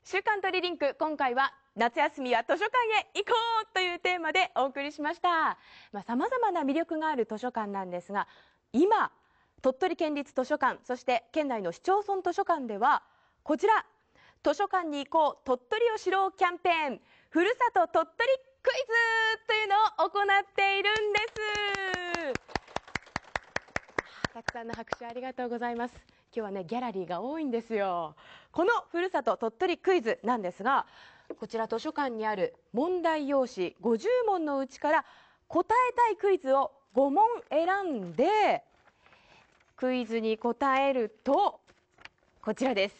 「週刊トリリンク」今回は「夏休みは図書館へ行こう！」というテーマでお送りしましたさまざまな魅力がある図書館なんですが今鳥取県立図書館そして県内の市町村図書館ではこちら「図書館に行こう鳥取を知ろう」キャンペーン「ふるさと鳥取クイズ」というのを行っているんですたくさんの拍手ありがとうございます今日はねギャラリーが多いんですよこのふるさと鳥取クイズなんですがこちら図書館にある問題用紙50問のうちから答えたいクイズを5問選んでクイズに答えるとこちらです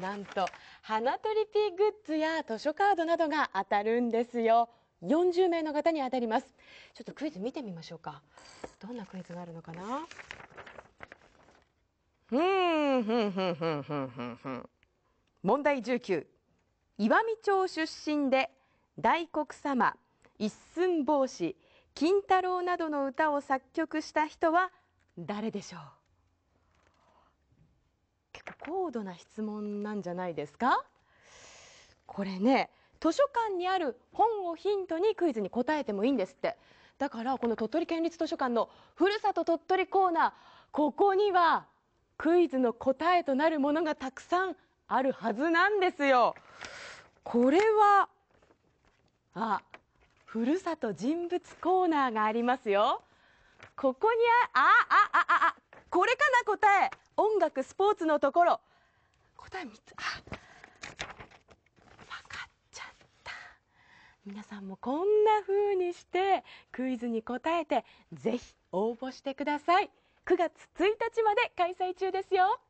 なんと花とりピーグッズや図書カードなどが当たるんですよ40名の方に当たりますちょっとクイズ見てみましょうかどんなクイズがあるのかな問題19。岩見町出身で大黒様、一寸法師、金太郎などの歌を作曲した人は誰でしょう結構高度な質問なんじゃないですかこれね図書館にある本をヒントにクイズに答えてもいいんですってだからこの鳥取県立図書館のふるさと鳥取コーナーここにはクイズの答えとなるものがたくさんあるはずなんですよ。これはあふるさと人物コーナーがありますよ。ここにあああああこれかな答え音楽スポーツのところ答え3つあ分かっちゃった皆さんもこんな風にしてクイズに答えてぜひ応募してください9月1日まで開催中ですよ。